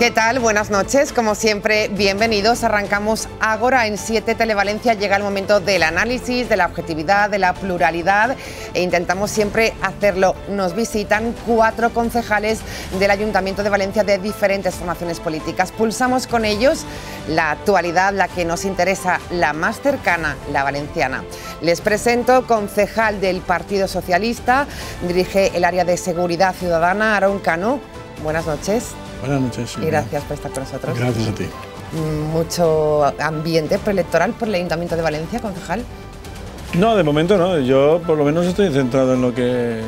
¿Qué tal? Buenas noches. Como siempre, bienvenidos. Arrancamos ahora en 7 Televalencia. Llega el momento del análisis, de la objetividad, de la pluralidad e intentamos siempre hacerlo. Nos visitan cuatro concejales del Ayuntamiento de Valencia de diferentes formaciones políticas. Pulsamos con ellos la actualidad, la que nos interesa, la más cercana, la valenciana. Les presento concejal del Partido Socialista, dirige el área de Seguridad Ciudadana, Aarón Cano buenas noches. Buenas noches. Y gracias por estar con nosotros. Gracias a ti. Mm, mucho ambiente preelectoral por el Ayuntamiento de Valencia, concejal. No, de momento no. Yo por lo menos estoy centrado en lo que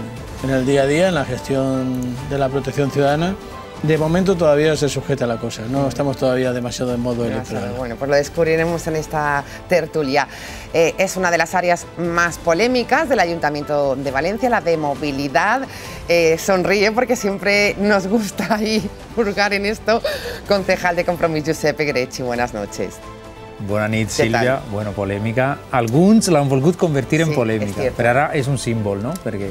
en el día a día, en la gestión de la protección ciudadana de momento todavía se sujeta la cosa, no estamos todavía demasiado en modo electoral. Bueno, pues lo descubriremos en esta tertulia. Eh, es una de las áreas más polémicas del Ayuntamiento de Valencia, la de movilidad. Eh, sonríe porque siempre nos gusta ahí purgar en esto. Concejal de Compromiso, Giuseppe Grechi, buenas noches. Buenas noches, Silvia. Bueno, polémica. Algunos la han volgut convertir en polémica, pero ahora es un símbolo, ¿no? Porque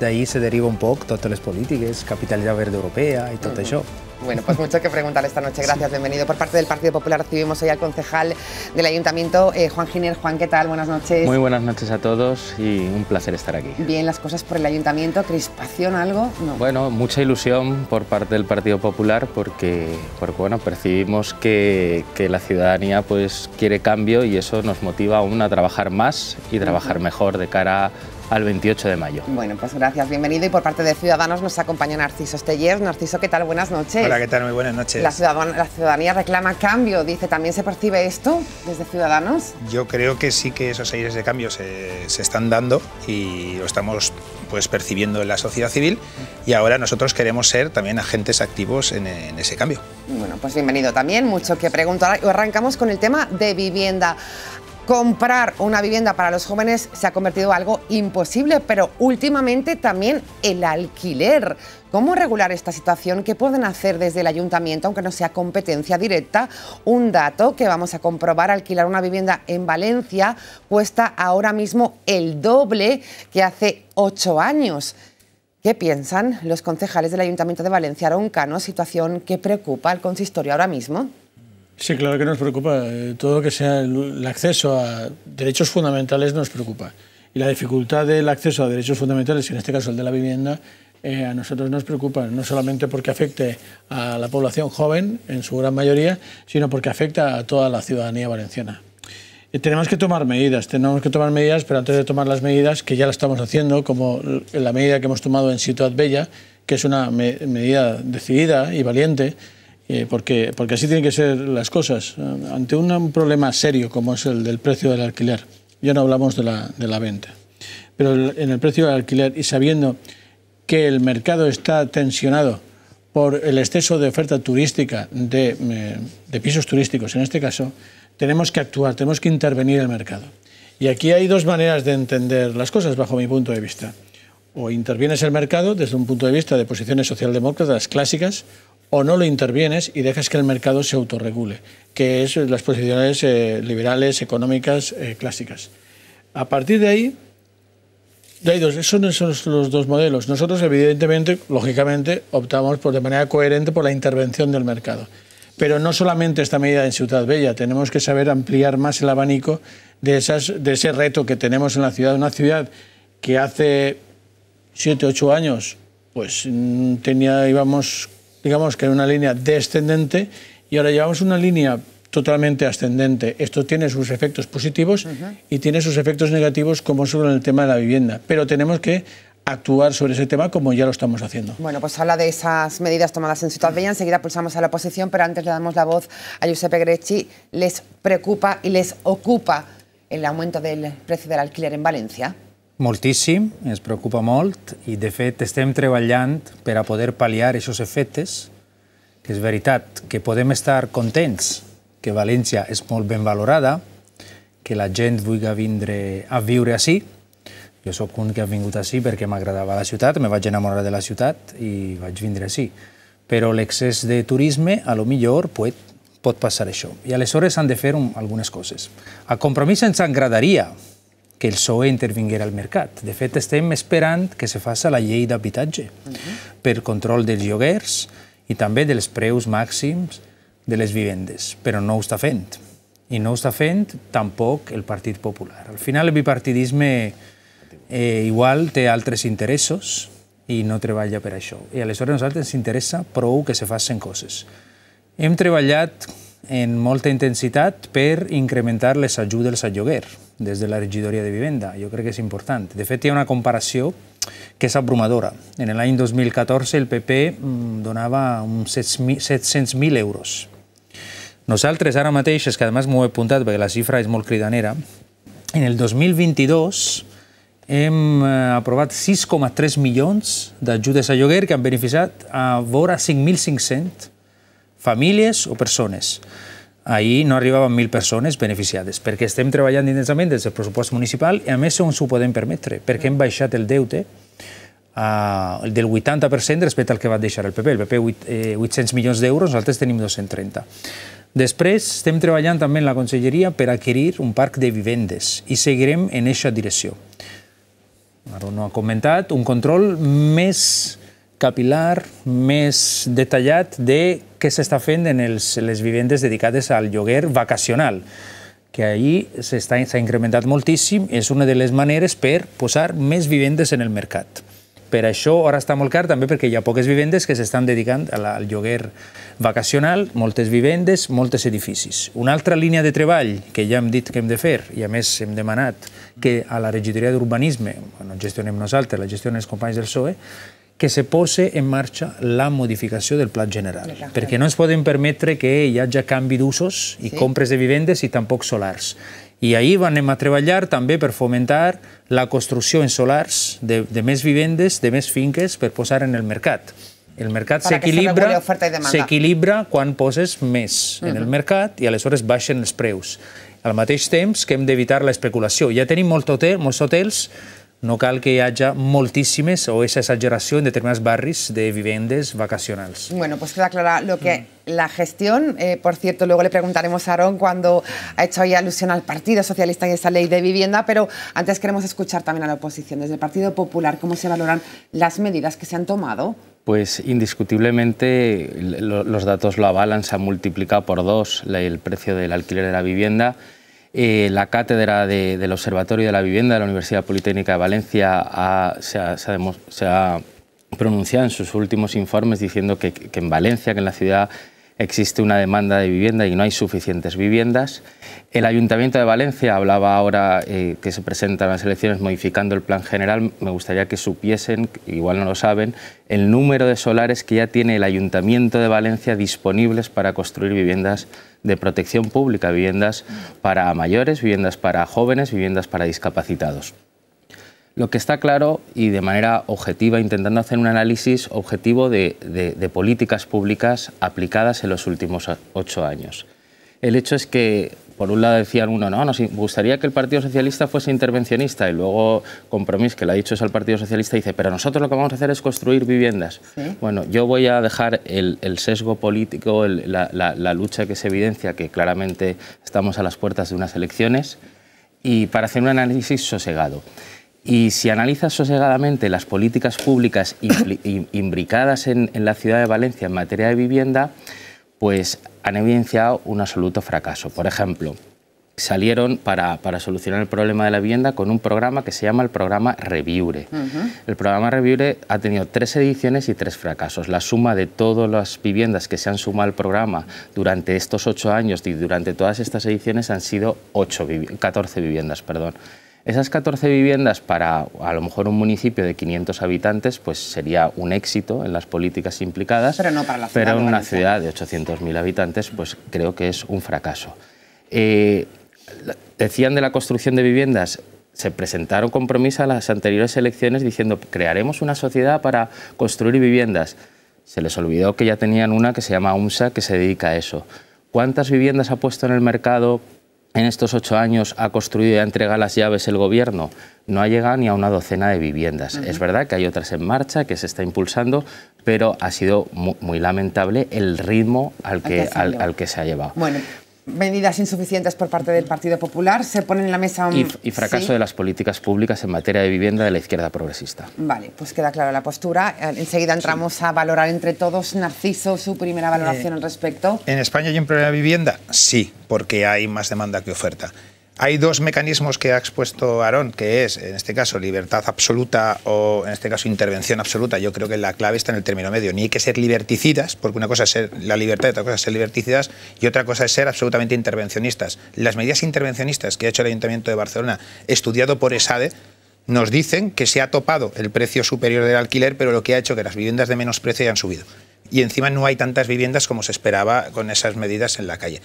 de ahí se deriva un poco todas las políticas, capitalidad verde europea y todo eso. Bueno, pues mucho que preguntar esta noche. Gracias, bienvenido. Por parte del Partido Popular recibimos hoy al concejal del Ayuntamiento, eh, Juan Giner. Juan, ¿qué tal? Buenas noches. Muy buenas noches a todos y un placer estar aquí. Bien, las cosas por el Ayuntamiento, crispación, algo. Bueno, mucha ilusión por parte del Partido Popular porque, bueno, percibimos que, la ciudadanía pues quiere cambio y eso nos motiva aún a trabajar más y trabajar mejor de cara a al 28 de mayo. Bueno, pues gracias, bienvenido. Y por parte de Ciudadanos nos acompaña Narciso Stellers. Narciso, ¿qué tal? Buenas noches. Hola, ¿qué tal? Muy buenas noches. La, ciudadanía reclama cambio, dice, ¿también se percibe esto desde Ciudadanos? Yo creo que sí que esos aires de cambio se, están dando y lo estamos pues percibiendo en la sociedad civil y ahora nosotros queremos ser también agentes activos en, ese cambio. Bueno, pues bienvenido también, mucho que preguntar. Arrancamos con el tema de vivienda comprar una vivienda para los jóvenes se ha convertido en algo imposible, pero últimamente también el alquiler. ¿Cómo regular esta situación? ¿Qué pueden hacer desde el ayuntamiento, aunque no sea competencia directa? Un dato que vamos a comprobar, alquilar una vivienda en Valencia cuesta ahora mismo el doble que hace ocho años. ¿Qué piensan los concejales del Ayuntamiento de Valencia, Aroncano, situación que preocupa al consistorio ahora mismo? Sí, claro que nos preocupa. Eh, todo lo que sea el acceso a derechos fundamentales nos preocupa. Y la dificultad del acceso a derechos fundamentales, en este caso el de la vivienda, eh, a nosotros nos preocupa, no solamente porque afecte a la población joven, en su gran mayoría, sino porque afecta a toda la ciudadanía valenciana. Eh, tenemos que tomar medidas, tenemos que tomar medidas, pero antes de tomar las medidas, que ya las estamos haciendo, como la medida que hemos tomado en Situat Bella, que es una medida decidida y valiente, eh, porque, porque así tienen que ser las cosas. Ante un, problema serio como es el del precio del alquiler, ya no hablamos de la, de la venta, pero en el precio del alquiler y sabiendo que el mercado está tensionado por el exceso de oferta turística de, eh, de pisos turísticos, en este caso, tenemos que actuar, tenemos que intervenir el mercado. Y aquí hay dos maneras de entender las cosas bajo mi punto de vista. O intervienes el mercado desde un punto de vista de posiciones socialdemócratas clásicas, o no lo intervienes y dejas que el mercado se autorregule, que es eh, las posiciones eh, liberales, económicas, eh, clásicas. A partir de ahí, de ahí dos, esos son los dos modelos. Nosotros, evidentemente, lógicamente, optamos por, de manera coherente por la intervención del mercado. Pero no solamente esta medida en Ciudad Bella, tenemos que saber ampliar más el abanico de, esas, de ese reto que tenemos en la ciudad. Una ciudad que hace ...siete, ocho años pues mm, tenía, íbamos digamos que en una línea descendente y ahora llevamos una línea totalmente ascendente. Esto tiene sus efectos positivos y tiene sus efectos negativos como sobre el tema de la vivienda, pero tenemos que actuar sobre ese tema como ya lo estamos haciendo. Bueno, pues habla de esas medidas tomadas en Ciudad Bella, enseguida pulsamos a la oposición, pero antes le damos la voz a Giuseppe Grecci. ¿Les preocupa y les ocupa el aumento del precio del alquiler en Valencia? Moltíssim, ens preocupa molt i, de fet, estem treballant per a poder pal·liar aquests efectes, que és veritat que podem estar contents que València és molt ben valorada, que la gent vulgui vindre a viure així. Jo sóc un que ha vingut així perquè m'agradava la ciutat, me vaig enamorar de la ciutat i vaig vindre així. Però l'excés de turisme, a lo millor, pot, pot passar això. I aleshores han de fer un, algunes coses. A Compromís ens agradaria que el PSOE intervinguera al mercat. De fet, estem esperant que se faci la llei d'habitatge uh mhm. -huh. per control dels lloguers i també dels preus màxims de les vivendes, però no ho està fent. I no ho està fent tampoc el Partit Popular. Al final, el bipartidisme eh, igual té altres interessos i no treballa per això. I aleshores a nosaltres ens interessa prou que se facin coses. Hem treballat en molta intensitat per incrementar les ajudes al lloguer des de la regidoria de vivenda. Jo crec que és important. De fet, hi ha una comparació que és abrumadora. En l'any 2014 el PP mm, donava uns 700.000 euros. Nosaltres ara mateix, és que a més m'ho he apuntat perquè la xifra és molt cridanera, en el 2022 hem eh, aprovat 6,3 milions d'ajudes a lloguer que han beneficiat a vora 5.500 famílies o persones. Ahir no arribaven mil persones beneficiades, perquè estem treballant intensament des del pressupost municipal i a més on s'ho podem permetre, perquè hem baixat el deute ah, del 80% respecte al que va deixar el PP. El PP 800 eh, milions d'euros, nosaltres tenim 230. Després estem treballant també en la conselleria per adquirir un parc de vivendes i seguirem en aquesta direcció. Ara no ha comentat, un control més capilar més detallat de què s'està fent en els, les vivendes dedicades al lloguer vacacional que ahir s'ha incrementat moltíssim, és una de les maneres per posar més vivendes en el mercat. Per això ara està molt car, també perquè hi ha poques vivendes que s'estan dedicant la, al lloguer vacacional, moltes vivendes, moltes edificis. Una altra línia de treball que ja hem dit que hem de fer, i a més hem demanat que a la regidoria d'Urbanisme, no gestionem nosaltres, la gestionen els companys del PSOE, que se posi en marxa la modificació del pla general, perquè no ens podem permetre que hi hagi canvi d'usos i sí. compres de vivendes i tampoc solars. I ahir anem a treballar també per fomentar la construcció en solars de, de més vivendes, de més finques per posar en el mercat. El mercat s'equilibra s'equilibra quan poses més uh -huh. en el mercat i aleshores baixen els preus. Al mateix temps que hem d'evitar l'especulació. Ja tenim molt hotel, molts hotels no cal que haya moltíssimes o esa exageración en determinados barris de vivendes vacacionales. Bueno, pues queda clara lo que mm. la gestión, eh, por cierto, luego le preguntaremos a Aarón cuando ha hecho ahí alusión al Partido Socialista y esa ley de vivienda, pero antes queremos escuchar también a la oposición, desde el Partido Popular, cómo se valoran las medidas que se han tomado. Pues indiscutiblemente los datos lo avalan, se ha multiplicado por dos el precio del alquiler de la vivienda, eh, la cátedra del Observatorio de la Vivienda de la Universidad Politécnica de Valencia se, ha, pronunciado en sus últimos informes diciendo que, que en Valencia, que en la ciudad existe una demanda de vivienda y no hay suficientes viviendas. El Ayuntamiento de Valencia hablaba ahora eh, que se presentan las elecciones modificando el plan general. Me gustaría que supiesen, igual no lo saben, el número de solares que ya tiene el Ayuntamiento de Valencia disponibles para construir viviendas de protección pública, viviendas para mayores, viviendas para jóvenes, viviendas para discapacitados. Lo que está claro y de manera objetiva, intentando hacer un análisis objetivo de, políticas públicas aplicadas en los últimos ocho años. El hecho es que por un lado decían uno, no, nos gustaría que el Partido Socialista fuese intervencionista y luego Compromís, que lo ha dicho es al Partido Socialista, dice, pero nosotros lo que vamos a hacer es construir viviendas. Bueno, yo voy a dejar el, sesgo político, la, lucha que se evidencia, que claramente estamos a las puertas de unas elecciones, y para hacer un análisis sosegado. Y si analizas sosegadamente las políticas públicas imbricadas en, la ciudad de Valencia en materia de vivienda, pues han evidenciado un absoluto fracaso. Por ejemplo, salieron para, solucionar el problema de la vivienda con un programa que se llama el programa Reviure. El programa Reviure ha tenido tres ediciones y tres fracasos. La suma de todas las viviendas que se han sumado al programa durante estos ocho años y durante todas estas ediciones han sido ocho, 14 viviendas. Perdón. Esas 14 viviendas para a lo mejor un municipio de 500 habitantes pues sería un éxito en las políticas implicadas, pero no para en una ciudad de 800.000 habitantes pues creo que es un fracaso. Eh, decían de la construcción de viviendas, se presentaron compromisos a las anteriores elecciones diciendo crearemos una sociedad para construir viviendas. Se les olvidó que ya tenían una que se llama UNSA que se dedica a eso. ¿Cuántas viviendas ha puesto en el mercado en estos ocho años ha construido y ha entregado las llaves el gobierno, no ha llegado ni a una docena de viviendas. Es verdad que hay otras en marcha, que se está impulsando, pero ha sido muy, lamentable el ritmo al que, se ha llevado medidas insuficientes por parte del Partido Popular. Se ponen en la mesa... Un... Y, fracaso de las políticas públicas en materia de vivienda de la izquierda progresista. Vale, pues queda clara la postura. Eh, enseguida entramos a valorar entre todos. Narciso, su primera valoración eh, al respecto. ¿En España hay un problema de vivienda? Sí, porque hay más demanda que oferta. Hay dos mecanismos que ha expuesto Aarón, que es, en este caso, libertad absoluta o, en este caso, intervención absoluta. Yo creo que la clave está en el término medio. Ni hay que ser liberticidas, porque una cosa es ser la libertad, y otra cosa es ser liberticidas, y otra cosa es ser absolutamente intervencionistas. Las medidas intervencionistas que ha hecho el Ayuntamiento de Barcelona, estudiado por ESADE, nos dicen que se ha topado el precio superior del alquiler, pero lo que ha hecho que las viviendas de menos precio hayan subido. Y encima no hay tantas viviendas como se esperaba con esas medidas en la calle.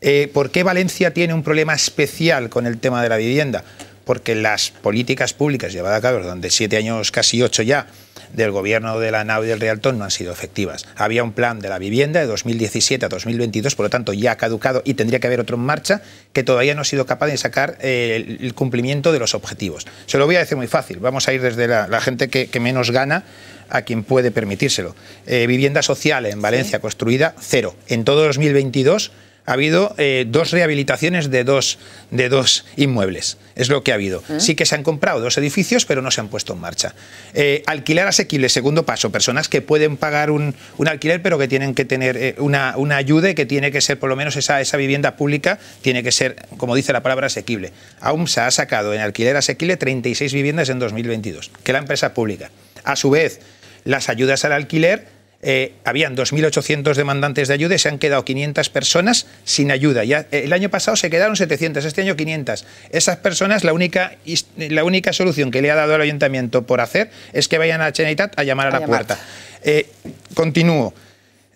Eh, ¿Por qué Valencia tiene un problema especial con el tema de la vivienda? Porque las políticas públicas llevadas a cabo durante siete años, casi ocho ya, del gobierno de la NAV y del Tón no han sido efectivas. Había un plan de la vivienda de 2017 a 2022, por lo tanto ya ha caducado y tendría que haber otro en marcha que todavía no ha sido capaz de sacar eh, el cumplimiento de los objetivos. Se lo voy a decir muy fácil, vamos a ir desde la, gente que, menos gana a quien puede permitírselo. Eh, vivienda social en Valencia construida, cero. En todo 2022 ha habido eh, dos rehabilitaciones de dos, de dos inmuebles. Es lo que ha habido. ¿Eh? Sí que se han comprado dos edificios, pero no se han puesto en marcha. Eh, alquiler asequible, segundo paso. Personas que pueden pagar un, alquiler, pero que tienen que tener una, ayuda y que tiene que ser, por lo menos, esa, esa vivienda pública tiene que ser, como dice la palabra, asequible. Aún se ha sacado en alquiler asequible 36 viviendas en 2022, que la empresa pública. A su vez, las ayudas al alquiler eh, habían 2.800 demandantes de ayuda y se han quedado 500 personas sin ayuda. Ya, eh, el año pasado se quedaron 700, este año 500. Esas personas, la única, la única solución que le ha dado el ayuntamiento por hacer es que vayan a la a llamar a, la puerta. Eh, continúo.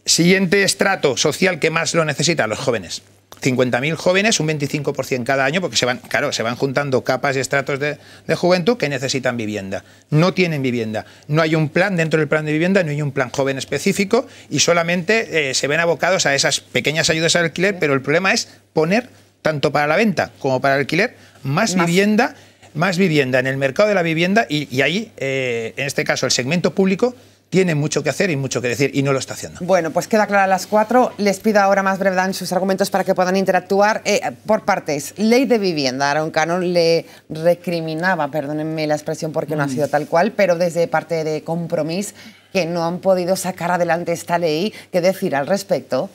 Siguiente estrato social que más lo necesita, los jóvenes. 50.000 jóvenes, un 25% cada año, porque se van, claro, se van juntando capas y estratos de, juventud que necesitan vivienda. No tienen vivienda. No hay un plan dentro del plan de vivienda, no hay un plan joven específico y solamente eh, se ven abocados a esas pequeñas ayudas al alquiler, pero el problema es poner, tanto para la venta como para el alquiler, más, vivienda más vivienda en el mercado de la vivienda y, ahí, eh, en este caso, el segmento público tiene mucho que hacer y mucho que decir y no lo está haciendo. Bueno, pues queda clara las cuatro. Les pido ahora más brevedad en sus argumentos para que puedan interactuar. Eh, por partes, ley de vivienda. Aaron Canon le recriminaba, perdónenme la expresión porque no ha mm. sido tal cual, pero desde parte de Compromís que no han podido sacar adelante esta ley. ¿Qué decir al respecto?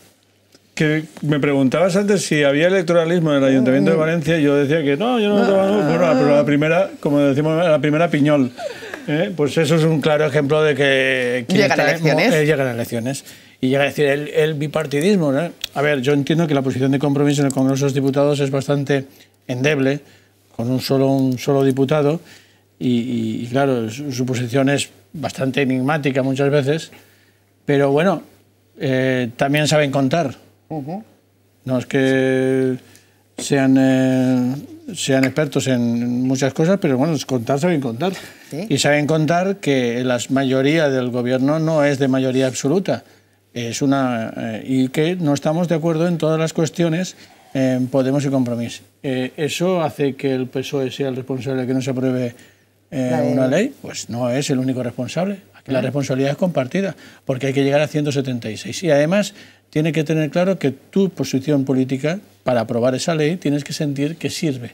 que me preguntabas antes si había electoralismo en el Ayuntamiento de mm. Valencia y yo decía que no, yo no, ah. tengo nada... pero la primera, como decimos, la primera piñol. ¿Eh? Pues eso es un claro ejemplo de que... Llegan está, elecciones. Eh, elecciones. Y llega a decir el, bipartidismo. A ver, yo entiendo que la posición de compromiso en el Congreso de los Diputados es bastante endeble, con un solo, un solo diputado, y, claro, su, posición es bastante enigmática muchas veces, pero bueno, eh, también saben contar. No es que sean sean expertos en muchas cosas, pero bueno, contar saben contar. Y saben contar que la mayoría del gobierno no es de mayoría absoluta. Es una, eh, y que no estamos de acuerdo en todas las cuestiones Podemos y compromiso. Eh, ¿Eso hace que el PSOE sea el responsable de que no se apruebe eh, una ley? Pues no es el único responsable. la mm. responsabilidad es compartida, porque hay que llegar a 176. Y además tiene que tener claro que tu posición política, para aprobar esa ley, tienes que sentir que sirve.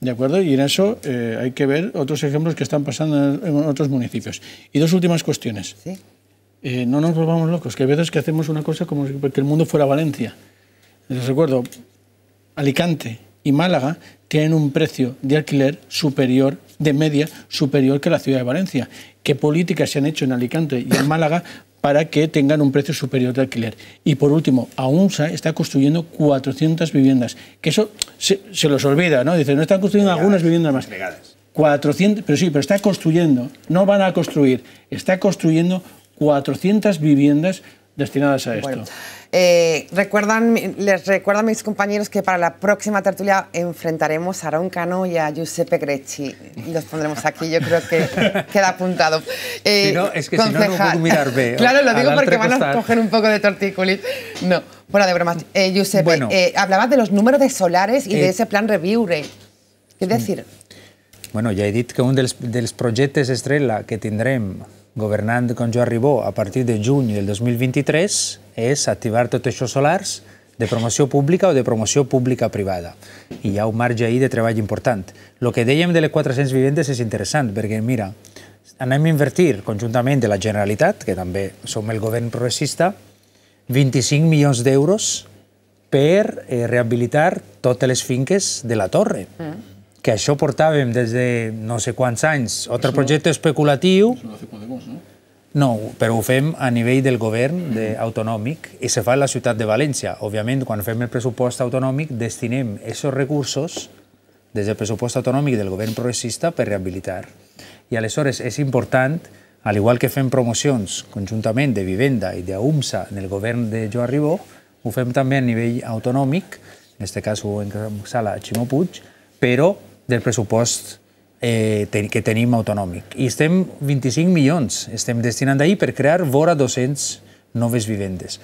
¿De acuerdo? Y en eso eh, hay que ver otros ejemplos que están pasando en, otros municipios. Y dos últimas cuestiones. ¿Sí? Eh, no nos volvamos locos, que hay veces que hacemos una cosa como si que el mundo fuera Valencia. Les recuerdo, Alicante y Málaga tienen un precio de alquiler superior, de media, superior que la ciudad de Valencia. ¿Qué políticas se han hecho en Alicante y en Málaga para que tengan un precio superior de alquiler. Y por último, AUNSA está construyendo 400 viviendas, que eso se, se los olvida, ¿no? Dicen, no están construyendo algunas viviendas más. 400, pero sí, pero está construyendo, no van a construir, está construyendo 400 viviendas destinadas a esto. Eh, recuerdan, les recuerdo a mis compañeros que para la próxima tertulia enfrentaremos a Aaron Cano y a Giuseppe Grecci. Los pondremos aquí, yo creo que queda apuntado. Eh, no, es que concejal. si no, claro, lo digo porque van a coger un poco de tortícolis. No, bueno, de bromas. Eh, Giuseppe, hablabas de los números de solares y de ese plan review ¿Qué es mm. decir? Bueno, ya he que un de los proyectos estrella que tendremos... governant com jo Ribó a partir de juny del 2023 és activar tot això solars de promoció pública o de promoció pública-privada. I hi ha un marge ahir de treball important. El que dèiem de les 400 vivendes és interessant, perquè, mira, anem a invertir conjuntament de la Generalitat, que també som el govern progressista, 25 milions d'euros per eh, rehabilitar totes les finques de la torre. Mm que això portàvem des de no sé quants anys. Altre projecte especulatiu... Això no fer vos, no? No, però ho fem a nivell del govern de, autonòmic i se fa a la ciutat de València. Òbviament, quan fem el pressupost autonòmic, destinem aquests recursos des del pressupost autonòmic del govern progressista per rehabilitar. I aleshores és important, al igual que fem promocions conjuntament de vivenda i d'UMSA en el govern de Joan Ribó, ho fem també a nivell autonòmic, en aquest cas ho encapçala Ximó Puig, però del pressupost eh, que tenim autonòmic. I estem 25 milions, estem destinant d'ahir per crear vora 200 noves vivendes.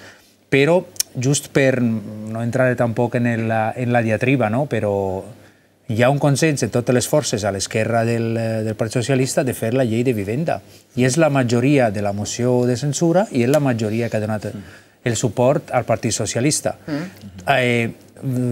Però, just per no entrar tampoc en la, en la diatriba, no? però hi ha un consens en totes les forces a l'esquerra del, eh, del Partit Socialista de fer la llei de vivenda. I és la majoria de la moció de censura i és la majoria que ha donat el suport al Partit Socialista. Mm. Eh,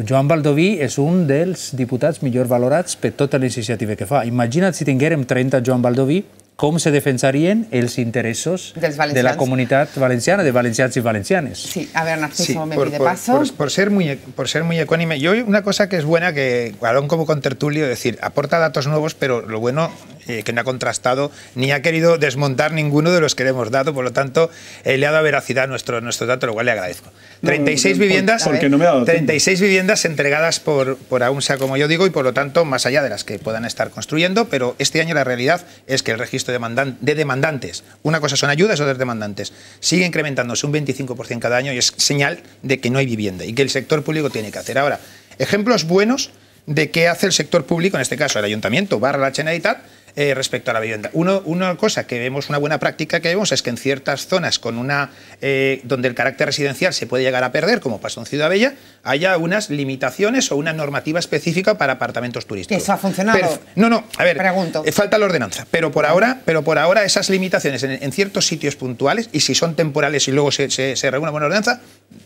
Joan Baldoví és un dels diputats millor valorats per tota la iniciativa que fa. Imagina't si tinguérem 30 Joan Baldoví, com se defensarien els interessos de la comunitat valenciana, de valencians i valencianes. Sí, a ver, Narciso, sí, me por, pide paso. Por, por, ser muy, por ser muy ecuánime. Yo una cosa que es buena, que Alón como contertulio, decir, aporta datos nuevos, pero lo bueno Eh, que no ha contrastado ni ha querido desmontar ninguno de los que le hemos dado, por lo tanto, eh, le ha dado veracidad a nuestro, nuestro dato, lo cual le agradezco. 36 viviendas, 36 viviendas entregadas por, por sea como yo digo, y por lo tanto, más allá de las que puedan estar construyendo, pero este año la realidad es que el registro de, demandantes, una cosa son ayudas, de demandantes, sigue incrementándose un 25% cada año y es señal de que no hay vivienda y que el sector público tiene que hacer. Ahora, ejemplos buenos de qué hace el sector público, en este caso el ayuntamiento barra la chena tal, eh, respecto a la vivienda. una cosa que vemos, una buena práctica que vemos es que en ciertas zonas con una, eh, donde el carácter residencial se puede llegar a perder, como pasó en Ciudad Bella, haya unas limitaciones o una normativa específica para apartamentos turísticos. ¿Eso ha funcionado? no, no, a ver, Pregunto. Eh, falta la ordenanza, pero por, ahora, pero por ahora esas limitaciones en, ciertos sitios puntuales, y si son temporales y luego se, se, se reúne una ordenanza,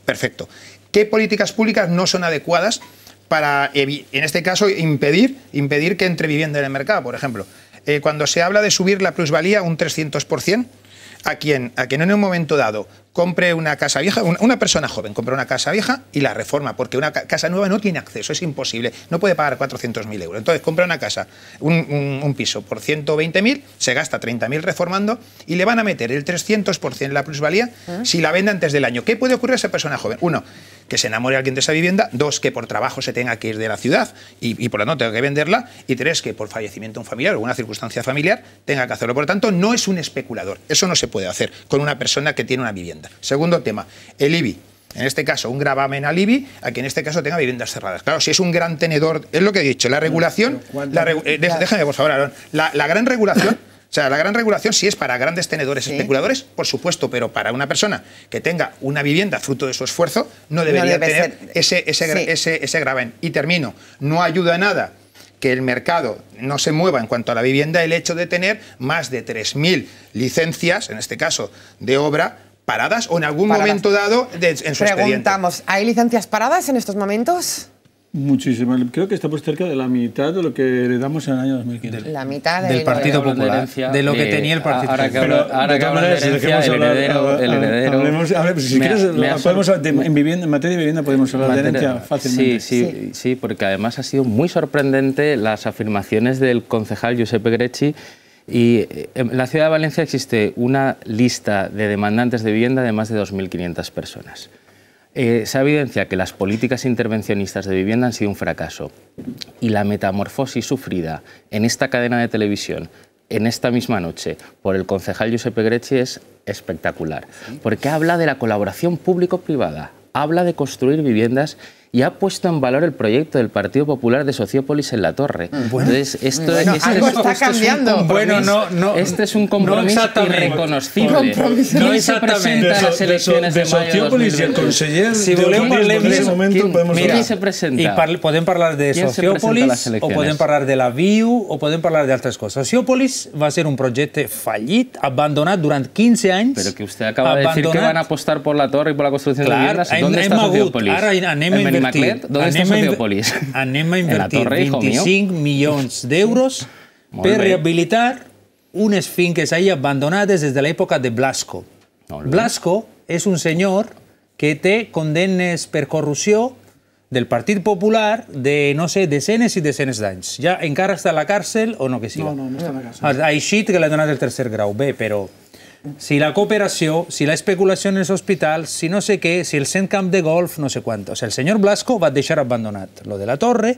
perfecto. ¿Qué políticas públicas no son adecuadas para, en este caso, impedir, impedir que entre vivienda en el mercado, por ejemplo. Eh, cuando se habla de subir la plusvalía un 300%, a quien, a quien en un momento dado compre una casa vieja, una, persona joven compra una casa vieja y la reforma, porque una casa nueva no tiene acceso, es imposible, no puede pagar 400.000 euros. Entonces compra una casa, un, piso por 120.000, se gasta 30.000 reformando y le van a meter el 300% la plusvalía ah. si la vende antes del año. ¿Qué puede ocurrir a esa persona joven? Uno, que se enamore alguien de esa vivienda, dos, que por trabajo se tenga que ir de la ciudad y, por lo tanto tenga que venderla, y tres, que por fallecimiento de un familiar o alguna circunstancia familiar tenga que hacerlo. Por lo tanto, no es un especulador, eso no se puede hacer con una persona que tiene una vivienda. Segundo tema, el IBI en este caso un gravamen al IBI, a quien en este caso tenga viviendas cerradas. Claro, si es un gran tenedor, es lo que he dicho, la regulación, la, eh, déjame por favor, la gran regulación O sea, la gran regulación sí es para grandes tenedores especuladores, por supuesto, pero para una persona que tenga una vivienda fruto de su esfuerzo, no debería tener ese, ese, ese, Y termino, no ayuda nada que el mercado no se mueva en cuanto a la vivienda el hecho de tener más de 3.000 licencias, en este caso de obra, paradas o en algún momento dado en su Preguntamos, ¿hay licencias paradas en estos momentos? Muchísimas. Creo que estamos cerca de la mitad de lo que heredamos en el año 2015. La mitad del Partido Popular. De, lo que tenía el Partido Popular. Ahora que, hablamos ahora el heredero. en, vivienda, en materia de vivienda podemos hablar de herencia fácilmente. Sí, sí, sí, porque además ha sido muy sorprendente las afirmaciones del concejal Giuseppe Grecci. Y eh, en la ciudad de Valencia existe una lista de demandantes de vivienda de más de 2.500 personas. Eh, se evidencia que las políticas intervencionistas de vivienda han sido un fracaso y la metamorfosis sufrida en esta cadena de televisión en esta misma noche por el concejal Giuseppe Grecci es espectacular, porque habla de la colaboración público-privada, habla de construir viviendas y ha puesto en valor el proyecto del Partido Popular de Sociópolis en la Torre. Bueno, esto, algo está cambiando. bueno, no, no, este es un compromiso no irreconocible. No se presenta a las elecciones de, de, Sociópolis y el conseller si volem en ese momento... podemos hablar. se presenta? Y par de Sociópolis o pueden hablar de la Viu o pueden hablar de otras cosas. Sociópolis va a ser un proyecto fallido, abandonado durante 15 años. Pero que usted acaba de decir que van a apostar por la Torre y por la construcción de viviendas. ¿Dónde está està Sociópolis? Ara anem invertir. Maclet, ¿dónde anem está Sociopolis? Anem a invertir torre, 25 milions d'euros per bé. rehabilitar unes finques ahí abandonades des de l'època de Blasco. Blasco és un senyor que té condemnes per corrupció del Partit Popular de, no sé, decenes i decenes d'anys. Ja encara està a la càrcel o no que siga? No, no, no està a la càrcel. Ha eixit que l'ha donat el tercer grau. Bé, però si la cooperació, si la especulació en els hospitals, si no sé què, si el cent camp de golf, no sé sigui, El senyor Blasco va deixar abandonat lo de la torre,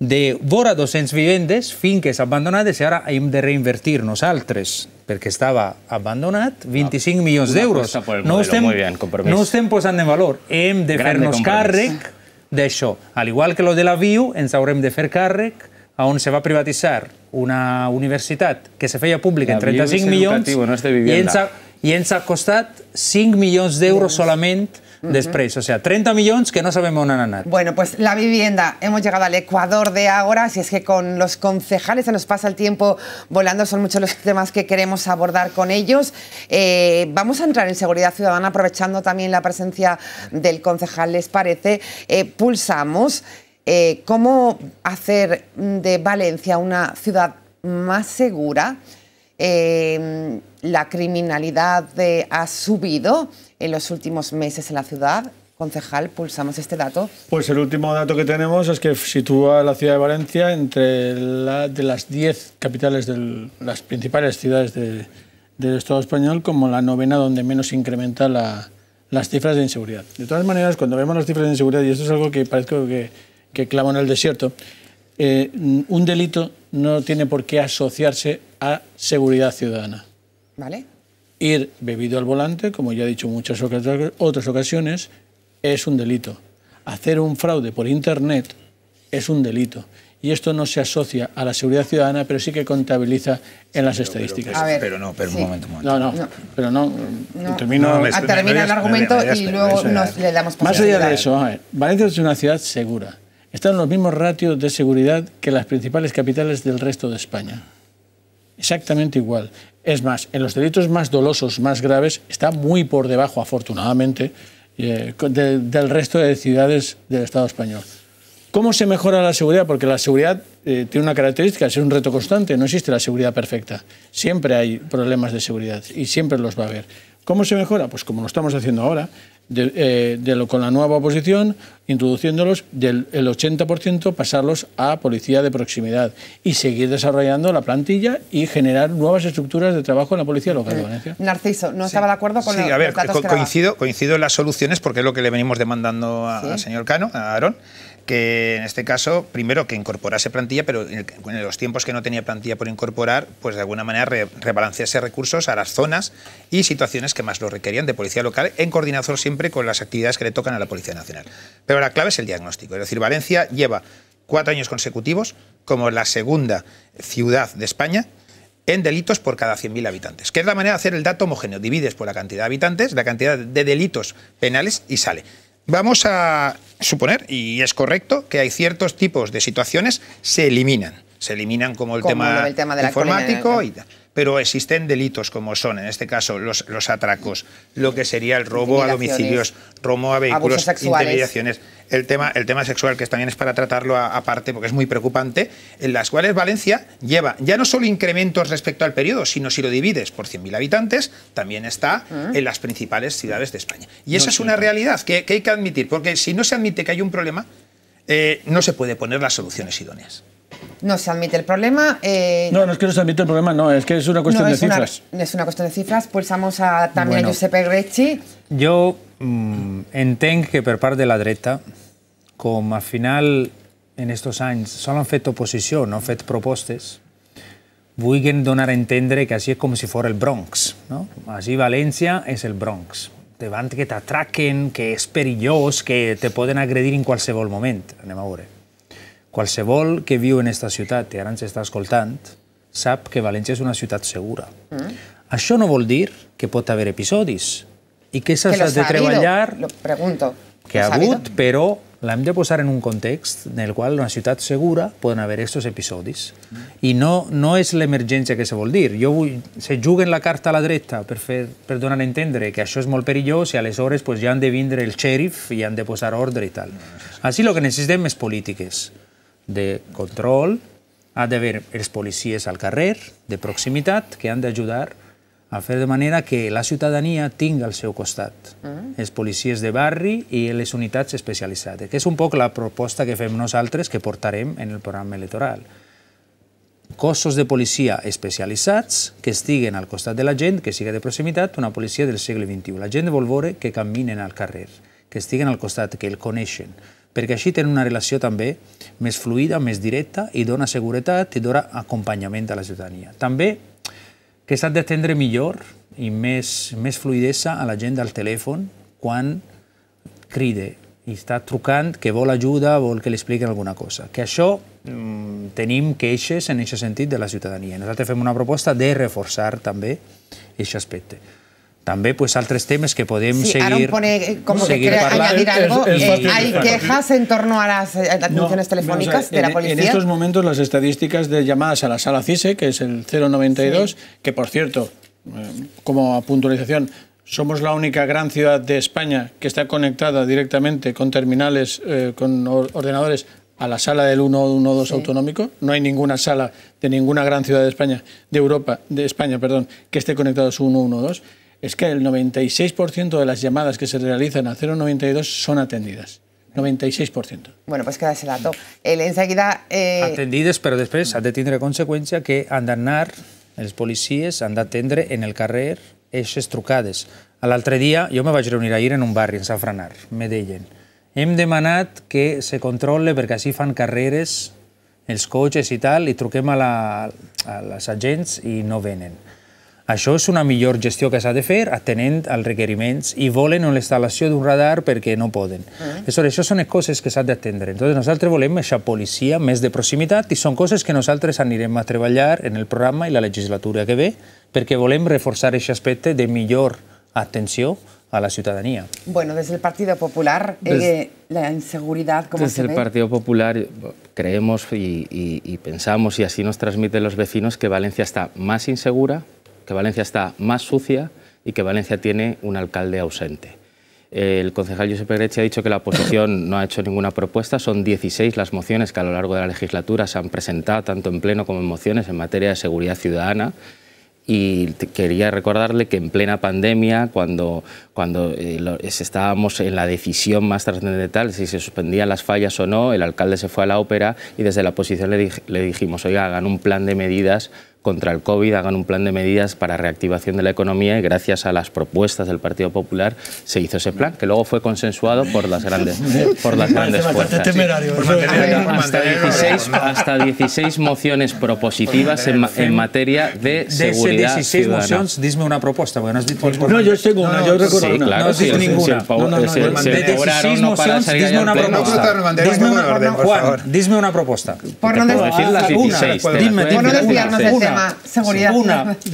de vora 200 vivendes, finques abandonades, i ara hem de reinvertir nosaltres, perquè estava abandonat, 25 milions d'euros. No, estem, bien, no estem posant en valor. Hem de fer-nos càrrec d'això. Al igual que lo de la viu, ens haurem de fer càrrec Aún se va a privatizar una universidad que se feia pública en 35 millones y en ens ha, i ens ha costat 5 de d'euros solament después. O sea, 30 millones que no sabemos nada. nada Bueno, pues la vivienda. Hemos llegado al Ecuador de ahora. Si es que con los concejales se nos pasa el tiempo volando. Son muchos los temas que queremos abordar con ellos. Eh, vamos a entrar en seguridad ciudadana aprovechando también la presencia del concejal, ¿les parece? Eh, pulsamos. Eh, cómo hacer de Valencia una ciudad más segura. Eh, la criminalidad ha subido en los últimos meses en la ciudad. Concejal, pulsamos este dato. Pues el último dato que tenemos es que sitúa la ciudad de Valencia entre de las 10 capitales de las principales ciudades del Estado español como la novena donde menos incrementa las cifras de inseguridad. De todas maneras, cuando vemos las cifras de inseguridad, y esto es algo que parece que que clavo en el desierto, eh, un delito no tiene por qué asociarse a seguridad ciudadana. ¿Vale? Ir bebido al volante, como ya he dicho en muchas otras ocasiones, es un delito. Hacer un fraude por Internet es un delito y esto no se asocia a la seguridad ciudadana, pero sí que contabiliza en las estadísticas. Pero, pero, no, pero un, momento, un momento, No, no, pero no, eh, ah, termina el argumento y luego nos le damos Más allá de eso, Valencia es una ciudad segura están en los mismos ratios de seguridad que las principales capitales del resto de España. Exactamente igual. Es más, en los delitos más dolosos, más graves, está muy por debajo, afortunadamente, eh, del resto de ciudades del Estado español. ¿Cómo se mejora la seguridad? Porque la seguridad eh, tiene una característica, es un reto constante, no existe la seguridad perfecta. Siempre hay problemas de seguridad y siempre los va a haber. ¿Cómo se mejora? Pues como lo estamos haciendo ahora, eh, de, lo, con la nueva oposición, introduciéndolos del 80%, pasarlos a policía de proximidad y seguir desarrollando la plantilla y generar nuevas estructuras de trabajo en la policía local de eh, Valencia. Narciso, no estaba de acuerdo con sí, a ver, coincido, coincido en las soluciones porque es lo que le venimos demandando al señor Cano, a Aarón que en este caso, primero que incorporase plantilla, pero en, los tiempos que no tenía plantilla por incorporar, pues de alguna manera rebalancease recursos a las zonas y situaciones que más lo requerían de policía local, en coordinación siempre con las actividades que le tocan a la Policía Nacional. Pero la clave es el diagnóstico, es decir, Valencia lleva cuatro años consecutivos como la segunda ciudad de España en delitos por cada 100.000 habitantes, que es la manera de hacer el dato homogéneo, divides por la cantidad de habitantes, la cantidad de delitos penales y sale vamos a suponer, y es correcto, que hay ciertos tipos de situaciones se eliminan. Se eliminan como el, tema, informático y pero existen delitos como son, en este caso, los, los atracos, lo que sería el robo a domicilios, robo a vehículos, intimidaciones, el tema, el tema sexual, que también es para tratarlo aparte, porque es muy preocupante, en las cuales Valencia lleva ya no solo incrementos respecto al periodo, sino si lo divides por 100.000 habitantes, también está ah. en las principales ciudades de España. Y esa es una realidad que, hay que admitir, porque si no se admite que hay un problema, eh, no se puede poner las soluciones idóneas. No se admite el problema. Eh, no, no es que no se admite el problema, no, es que es una cuestión de cifras. Es una cuestión de cifras. Pulsamos a, también a Giuseppe Grecci. Yo mm, entiendo que por parte de la derecha, como al final, en estos años, solo han hecho oposición, no han hecho propostes, a donar a entender que así es como si fuera el Bronx. No? Valencia Valencia es el Bronx. Te van que te atraquen, que es perillós, que te pueden agredir en cualquier momento. Qualsevol que viu en aquesta ciutat i ara ens està escoltant sap que València és una ciutat segura. Mm. Això no vol dir que pot haver episodis i que s'ha de treballar... Lo pregunto. Que ha hagut, però l'hem de posar en un context en el qual una ciutat segura poden haver aquests episodis. Mm. I no, no és l'emergència que se vol dir. Jo vull, se juguen la carta a la dreta per, donar a entendre que això és molt perillós i aleshores pues, ja han de vindre el xèrif i han de posar ordre i tal. Així el que necessitem és polítiques de control, ha d'haver els policies al carrer, de proximitat, que han d'ajudar a fer de manera que la ciutadania tingui al seu costat mm. els policies de barri i les unitats especialitzades, que és un poc la proposta que fem nosaltres, que portarem en el programa electoral. Cossos de policia especialitzats que estiguen al costat de la gent, que siga de proximitat, una policia del segle XXI. La gent vol veure que caminen al carrer, que estiguen al costat, que el coneixen perquè així tenen una relació també més fluida, més directa, i dona seguretat i dona acompanyament a la ciutadania. També que s'ha d'atendre millor i més, més fluidesa a la gent del telèfon quan cride i està trucant, que vol ajuda, vol que li expliquin alguna cosa. Que això mm, tenim queixes en aquest sentit de la ciutadania. Nosaltres fem una proposta de reforçar també aquest aspecte. ...también pues, otros temas que podemos seguir... Sí, pone eh, como que quiere añadir algo. Eh, ¿Hay quejas en torno a las eh, atenciones telefónicas de la policía? En, estos momentos las estadísticas de llamadas a la sala CISE, que es el 092, que por cierto, como puntualización, somos la única gran ciudad de España que está conectada directamente con terminales, con ordenadores a la sala del 112 autonómico. No hay ninguna sala de ninguna gran ciudad de España, de Europa, de España, perdón, que esté conectada a su 112. es que el 96% de las llamadas que se realizan al 092 son atendidas. 96%. Bueno, pues queda ese dato. El enseguida... Eh... Atendides, però després ha de tindre conseqüència que han d'anar, els policies han d'atendre en el carrer eixes trucades. L'altre dia, jo me vaig reunir ahir en un barri, en Safranar, me deien, hem demanat que se controle perquè així fan carreres els cotxes i tal, i truquem a, la, a les agents i no venen. Això és una millor gestió que s'ha de fer atenent als requeriments i volen una instal·lació d'un radar perquè no poden. Mm. -hmm. això són coses que s'ha d'atendre. nosaltres volem aquesta policia més de proximitat i són coses que nosaltres anirem a treballar en el programa i la legislatura que ve perquè volem reforçar aquest aspecte de millor atenció a la ciutadania. Bueno, des del Partit Popular, desde, eh, la inseguridad, com Desde ve? el del Partit Popular eh, creemos y, y, y pensamos, y así nos transmiten los vecinos, que València està más insegura, que Valencia está más sucia y que Valencia tiene un alcalde ausente. El concejal José Greche ha dicho que la oposición no ha hecho ninguna propuesta. Son 16 las mociones que a lo largo de la legislatura se han presentado, tanto en pleno como en mociones, en materia de seguridad ciudadana. Y quería recordarle que en plena pandemia, cuando, cuando eh, estábamos en la decisión más trascendental, si se suspendían las fallas o no, el alcalde se fue a la ópera y desde la oposición le, le dijimos, oiga, hagan un plan de medidas contra el COVID, hagan un plan de medidas para reactivación de la economía y gracias a las propuestas del Partido Popular se hizo ese plan, que luego fue consensuado por las grandes, por las grandes fuerzas. Hasta, 16, hasta 16 mociones propositivas en, en materia de seguridad 16 mocions, dis una propuesta Bueno, no has No, yo tengo una, yo recuerdo una. No has dit ninguna. No, no, no. De 16 una propuesta dime una proposta. Dis-me una, Juan, dis una propuesta. Por no desviarnos del tema seguridad. Una.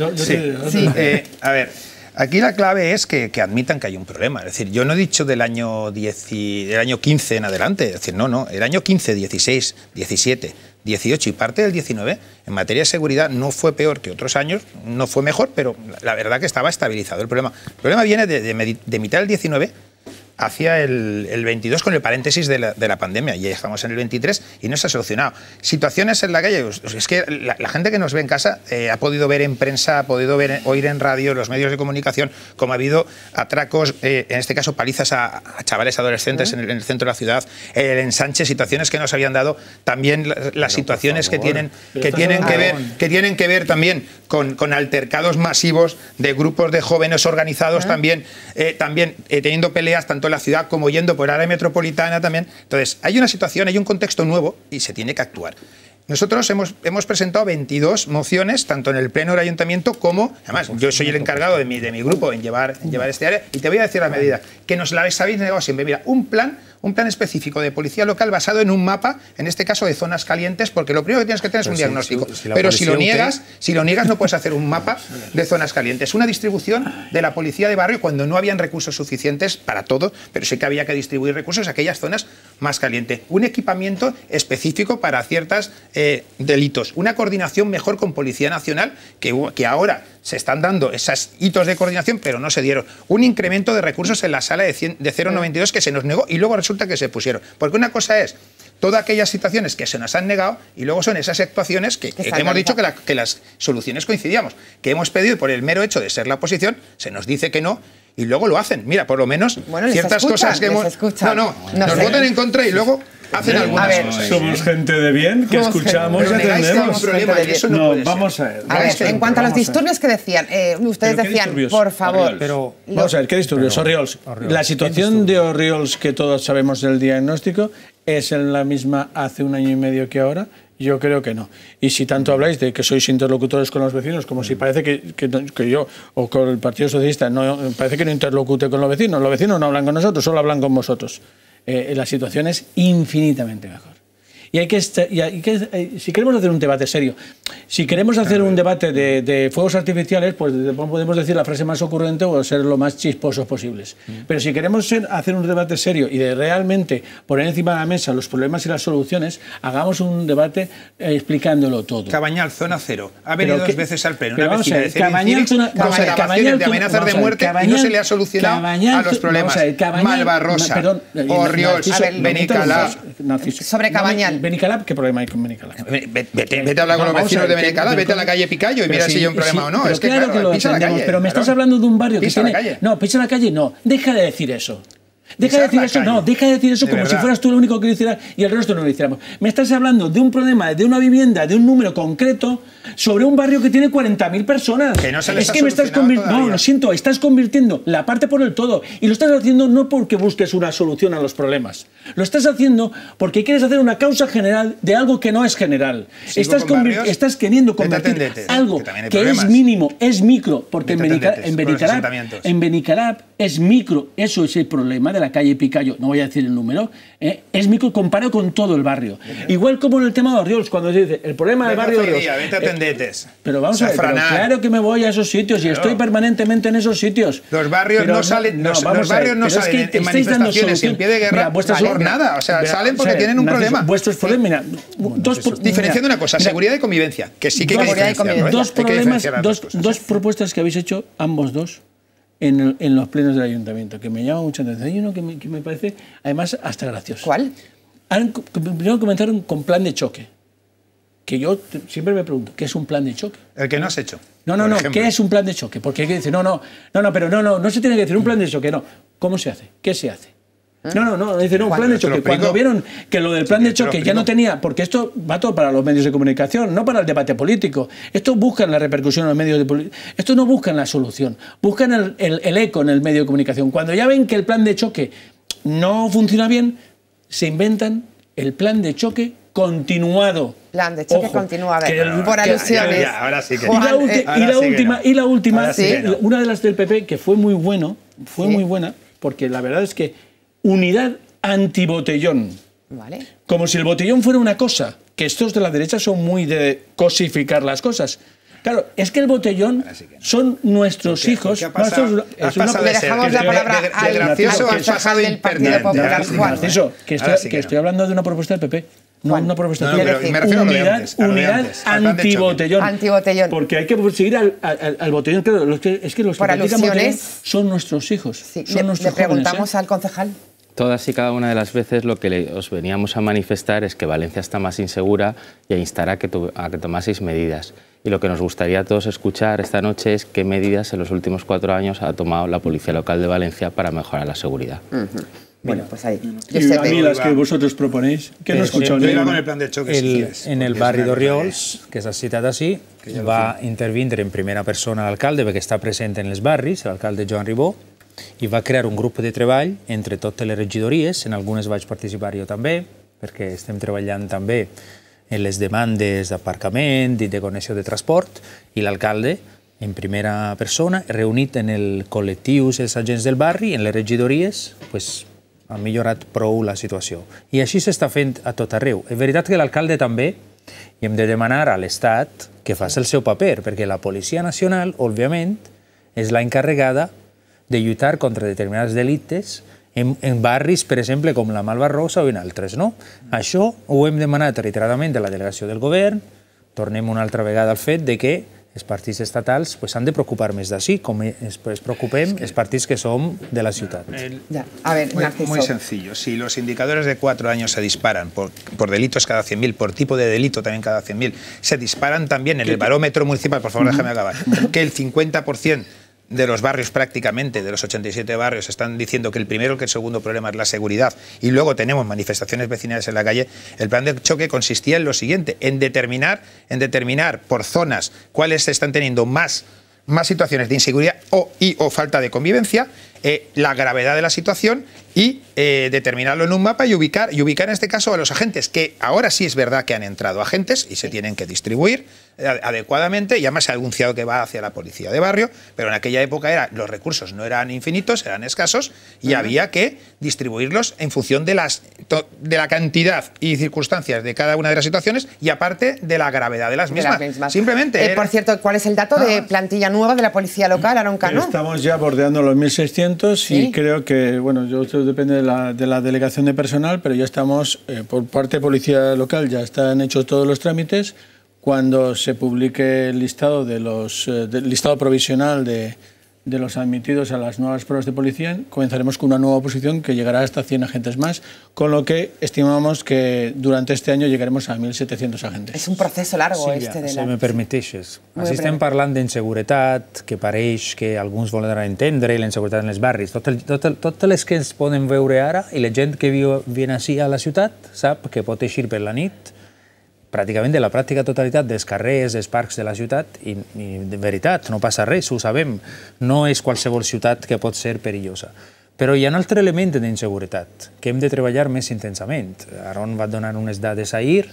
Eh, a ver, aquí la clave es que, admitan que hay un problema. Es decir, yo no he dicho del año, del año 15 en adelante. Es decir, no, no. El año 15, 16, 17, 18 y parte del 19, en materia de seguridad no fue peor que otros años, no fue mejor, pero la verdad que estaba estabilizado el problema. El problema viene de mitad del 19 hacia el, el 22 con el paréntesis de la, pandemia y ya estamos en el 23 y no se ha solucionado. Situaciones en la calle, pues, pues, es que la, gente que nos ve en casa eh, ha podido ver en prensa, ha podido ver, oír en radio, los medios de comunicación, como ha habido atracos, eh, en este caso palizas a, chavales adolescentes en, el, centro de la ciudad, en Sánchez situaciones que nos habían dado, también las situaciones que tienen, que, tienen que, ver, que tienen que ver también con, altercados masivos de grupos de jóvenes organizados también, eh, también teniendo peleas tanto la ciudad como yendo por área metropolitana también. Entonces, hay una situación, hay un contexto nuevo y se tiene que actuar. Nosotros hemos, presentado 22 mociones, tanto en el Pleno del Ayuntamiento como, además, yo soy el encargado de mi, de mi grupo en llevar, llevar este área, y te voy a decir la medida, que nos la habéis negado siempre. Mira, un plan un plan específico de policía local basado en un mapa, en este caso de zonas calientes, porque lo primero que tienes que tener es un diagnóstico. pero si lo niegas, si lo niegas no puedes hacer un mapa de zonas calientes. Una distribución de la policía de barrio cuando no habían recursos suficientes para todo, pero sí que había que distribuir recursos a aquellas zonas más caliente, un equipamiento específico para ciertos eh, delitos, una coordinación mejor con Policía Nacional, que, que ahora se están dando esos hitos de coordinación, pero no se dieron. Un incremento de recursos en la sala de 0,92 que se nos negó y luego resulta que se pusieron. Porque una cosa es todas aquellas situaciones que se nos han negado y luego son esas actuaciones que, hemos dicho que, las soluciones coincidíamos, que hemos pedido por el mero hecho de ser la oposición, se nos dice que no y luego lo hacen. Mira, por lo menos bueno, ciertas cosas que hemos. No, no, nos votan en contra y luego hacen algunas cosas. Somos gente de bien, que escuchamos y atendemos. No, no vamos a ver. A ver en cuanto a los disturbios que decían, eh, ustedes decían, por favor. Pero, vamos a ver, ¿qué disturbios? La situación de Oriols que todos sabemos del diagnóstico es en la misma hace un año y medio que ahora? Yo creo que no. Y si tanto habláis de que sois interlocutores con los vecinos, como si parece que, yo o con el Partido Socialista no, parece que no interlocute con los vecinos. Los vecinos no hablan con nosotros, solo hablan con vosotros. Eh, la situación es infinitamente mejor y hay que, y eh, si queremos hacer un debate serio, si queremos hacer un debate de, fuegos artificiales, pues podemos decir la frase más ocurrente o ser lo más chisposos posibles. Mm. Pero si queremos hacer un debate serio y de realmente poner encima de la mesa los problemas y las soluciones, hagamos un debate eh, explicándolo todo. Cabañal, zona cero. Ha venido dos veces al pleno. Una vamos a ver, Cabañal, Cabañal, de amenazas de muerte no se le ha solucionado a los problemas. Malvarrosa, Orriols, Benicalá. Sobre Cabañal. Benicalap, ¿qué problema hay con Benicalap? Vete, a hablar con los vecinos de Benicalap, vete a la calle Picayo y mira si hay un problema o no. Es que claro, que lo pero me estás hablando de un barrio que tiene... No, pisa la calle no. Deja de decir eso. Deja de decir eso, no, deja de decir eso como si fueras tú el único que lo hiciera y el resto no lo hiciéramos. Me estás hablando de un problema, de una vivienda, de un número concreto, sobre un barrio que tiene 40.000 personas. es que me estás convirtiendo. No, lo siento, estás convirtiendo la parte por el todo. Y lo estás haciendo no porque busques una solución a los problemas. Lo estás haciendo porque quieres hacer una causa general de algo que no es general. Estás, estás, queriendo convertir algo que, es mínimo, es micro, porque en, en Benicarab es micro, eso es el problema de la calle Picayo, no voy a decir el número, eh, es mi comparado con todo el barrio. Igual como en el tema de ríos cuando se dice, el problema del barrio de los Vete eh, pero vamos a, a claro que me voy a esos sitios y estoy permanentemente en esos sitios. Los barrios no salen, los, barrios no salen en manifestaciones en pie de guerra nada, salen porque tienen un problema. Vuestros problemas, mira, dos, diferenciando una cosa, seguridad y convivencia, que sí que hay que Dos dos propuestas que habéis hecho, ambos dos en, los plenos del ayuntamiento, que me llama mucho la atención. Hay uno que me, que me parece, además, hasta gracioso. ¿Cuál? Han, primero comenzaron con plan de choque. Que yo siempre me pregunto, ¿qué es un plan de choque? El que no has hecho. No, no, no, ¿qué es un plan de choque? Porque hay que decir, no, no, no, no, pero no, no, no se tiene que decir un plan de choque, no. ¿Cómo se hace? ¿Qué se hace? ¿Eh? No, no, no, dice, no, un plan de choque. Cuando vieron que lo del plan de choque ya no tenía, porque esto va todo para los medios de comunicación, no para el debate político. Esto buscan la repercusión en los medios de comunicación Esto no buscan la solución, buscan el, eco en el medio de comunicación. Cuando ya ven que el plan de choque no funciona bien, se inventan el plan de choque continuado. Plan de choque continuado. Que, por alusiones. y, la, última, y la última, una de las del PP que fue muy bueno, fue muy buena, porque la verdad es que unidad antibotellón. Como si el botellón fuera una cosa, que estos de la derecha son muy de cosificar las cosas. Claro, es que el botellón son nuestros hijos. Bueno, ha dejamos la palabra al, gracioso del Partido Popular Juan. ¿eh? que, estoy, hablando de una propuesta del PP. No, una propuesta del PP. unidad, antibotellón. Porque hay que seguir al, botellón. es que los que son nuestros hijos. le, ¿eh? preguntamos al concejal. Todas y cada una de las veces lo que os veníamos a manifestar es que Valencia está más insegura y instará a que, tomaseis medidas. Y lo que nos gustaría a todos escuchar esta noche es qué medidas en los últimos cuatro años ha tomado la Policía Local de Valencia para mejorar la seguridad. Bueno, pues ahí. Y a las que vosotros proponéis, ¿Qué no escucho el plan de choque, En el de Riols, que es citat así, va intervenir en primera persona el alcalde, que está presente en barrios, el alcalde Joan Ribó, i va crear un grup de treball entre totes les regidories, en algunes vaig participar jo també, perquè estem treballant també en les demandes d'aparcament i de connexió de transport, i l'alcalde, en primera persona, reunit en el col·lectiu, els agents del barri, en les regidories, pues, ha millorat prou la situació. I així s'està fent a tot arreu. És veritat que l'alcalde també, i hem de demanar a l'Estat que faci el seu paper, perquè la Policia Nacional, òbviament, és la encarregada de ayudar contra determinadas delites en, barrios, barris, ejemplo, como la la Rosa o en altres. No? Això o hem demanat reiteradament la delegación del govern, tornemos una altra vegada al fet de que els partits estatals pues, han de preocupar més d'ací, com es, pues, preocupem els partits que son de la ciutat. muy, sencillo. Si los indicadores de cuatro años se disparan por, por delitos cada 100.000, por tipo de delito también cada 100.000, se disparan también en el barómetro municipal, por favor, déjame acabar, que el 50% de los barrios prácticamente, de los 87 barrios, están diciendo que el primero que el segundo problema es la seguridad y luego tenemos manifestaciones vecinales en la calle, el plan de choque consistía en lo siguiente, en determinar, en determinar por zonas cuáles están teniendo más, más situaciones de inseguridad o, o falta de convivencia, eh, la gravedad de la situación y eh, determinarlo en un mapa y ubicar, y ubicar en este caso a los agentes, que ahora sí es verdad que han entrado agentes y se tienen que distribuir eh, adecuadamente, y además se ha anunciado que va hacia la policía de barrio, pero en aquella época era, los recursos no eran infinitos, eran escasos, y había que distribuirlos en función de, las, de la cantidad y circunstancias de cada una de las situaciones, y aparte de la gravedad de las mismas. Simplemente... Eh, por cierto, ¿cuál es el dato de plantilla nueva de la policía local, Aaron Cano? Estamos ya bordeando los 1.600 y creo que, bueno, yo depende de la, delegación de personal, pero ya estamos, eh, por parte de Policía Local, ya están hechos todos los trámites. Cuando se publique el listado, de los, eh, listado provisional de, de los admitidos a las nuevas pruebas de policía, comenzaremos con una nueva oposición que llegará hasta 100 agentes más, con lo que estimamos que durante este año llegaremos a 1.700 agentes. És un proceso largo, sí, este de la... si me permeteixes, Muy estem parlant d'inseguretat, que pareix que alguns volen entendre, la inseguretat en els barris, tot, el, tot, el, tot les que ens poden veure ara, i la gent que viu, viene així a la ciutat sap que pot eixir per la nit, pràcticament de la pràctica totalitat dels carrers, dels parcs de la ciutat, i, i de veritat, no passa res, ho sabem. No és qualsevol ciutat que pot ser perillosa. Però hi ha un altre element d'inseguretat que hem de treballar més intensament. Aaron va donar unes dades ahir.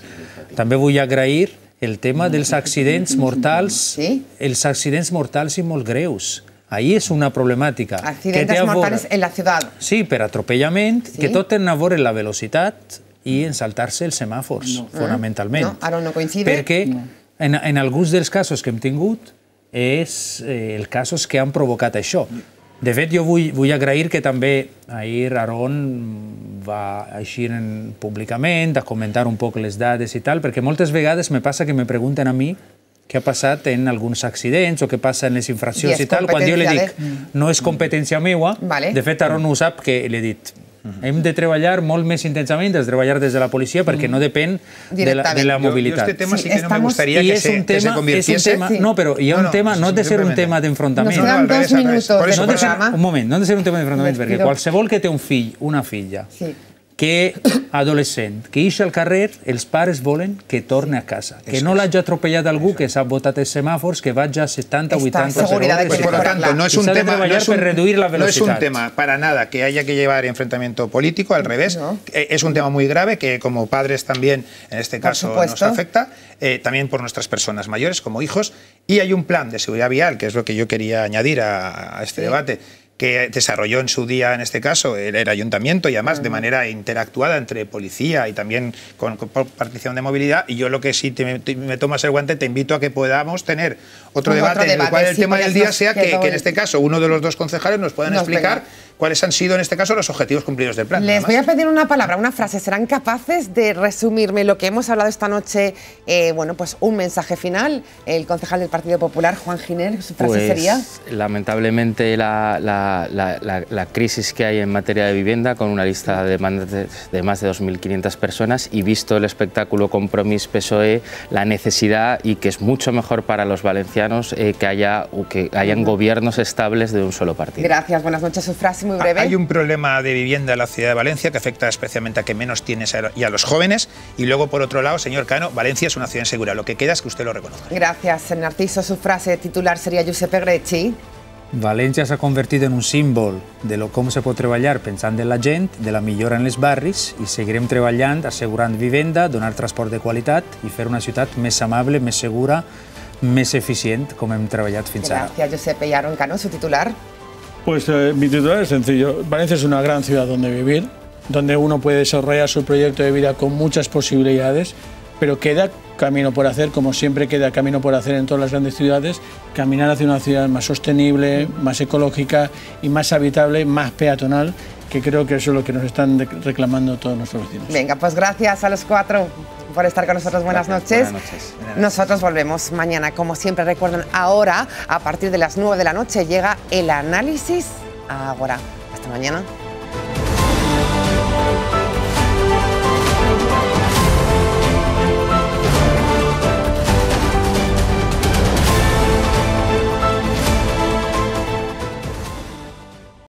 També vull agrair el tema dels accidents mortals, sí? els accidents mortals i molt greus. Ahí és una problemàtica. Accidents mortals en la ciutat. Sí, per atropellament, sí? que tot té a veure la velocitat, i en saltar-se els semàfors, no. fonamentalment. No, ara no coincide. Perquè no. en, en alguns dels casos que hem tingut és eh, els casos que han provocat això. De fet, jo vull, vull agrair que també ahir Aron va així en, públicament a comentar un poc les dades i tal, perquè moltes vegades me passa que me pregunten a mi què ha passat en alguns accidents o què passa en les infraccions i, i tal, quan jo li dic de... no és competència meva, vale. de fet Aron ho sap que li he dit hem de treballar molt més intensament, de treballar des de la policia, perquè no depèn de la, de la mobilitat. Jo, jo este tema sí, sí que estamos... no me gustaría que, es se, que se convirtiese... un tema, sí. No, però y no, un no, tema, no, no de ser un tema d'enfrontament. Nos quedan dos minutos del de programa. Un moment, no de ser un tema d'enfrontament, perquè qualsevol que té un fill, una filla, sí que adolescente, que hice el carrer, los pares volen que torne a casa, que no no haya atropellado algo que s'ha botat els semáforos que vaya a 70, 80, 80 Por lo tanto, no es un tema... la no un tema para nada que haya que llevar enfrentamiento político, al revés. Eh, es un tema muy grave que como padres también, en este caso, nos afecta. Eh, también por nuestras personas mayores como hijos. Y hay un plan de seguridad vial, que es lo que yo quería añadir a, este debate, que desarrolló en su día, en este caso, el, ayuntamiento y además de manera interactuada entre policía y también con, partición participación de movilidad. Y yo lo que sí me tomas el guante, te invito a que podamos tener otro, debate, en el cual el tema del día sea que, en este caso uno de los dos concejales nos puedan explicar cuáles han sido en este caso los objetivos cumplidos del plan. Les voy a pedir una palabra, una frase. ¿Serán capaces de resumirme lo que hemos hablado esta noche? Eh, bueno, pues un mensaje final. El concejal del Partido Popular, Juan Giner, su frase pues, sería. Lamentablemente la la, crisis que hay en materia de vivienda, con una lista de demandas de más de 2.500 personas y visto el espectáculo Compromís PSOE, la necesidad y que es mucho mejor para los valencianos eh, que, haya, que hayan gobiernos estables de un solo partido. Gracias, buenas noches. Su frase muy ah, breve. Hay un problema de vivienda en la ciudad de Valencia que afecta especialmente a que menos tienes y a los jóvenes. Y luego, por otro lado, señor Cano, Valencia es una ciudad insegura. Lo que queda es que usted lo reconozca. Gracias, Narciso. Su frase titular sería Giuseppe Grecci. València s'ha convertit en un símbol de lo com se pot treballar pensant en la gent, de la millora en els barris i seguirem treballant assegurant vivenda, donar transport de qualitat i fer una ciutat més amable, més segura, més eficient com hem treballat fins ara. Gràcies, Josep Pellaron Cano, su titular. Pues eh, mi titular es sencillo. Valencia es una gran ciudad donde vivir, donde uno puede desarrollar su proyecto de vida con muchas posibilidades pero queda camino por hacer, como siempre queda camino por hacer en todas las grandes ciudades, caminar hacia una ciudad más sostenible, más ecológica y más habitable, más peatonal, que creo que eso es lo que nos están reclamando todos nuestros vecinos. Venga, pues gracias a los cuatro por estar con nosotros. Buenas, noches. noches. Nosotros volvemos mañana, como siempre. Recuerden, ahora, a partir de las 9 de la noche, llega el análisis ahora. Hasta mañana.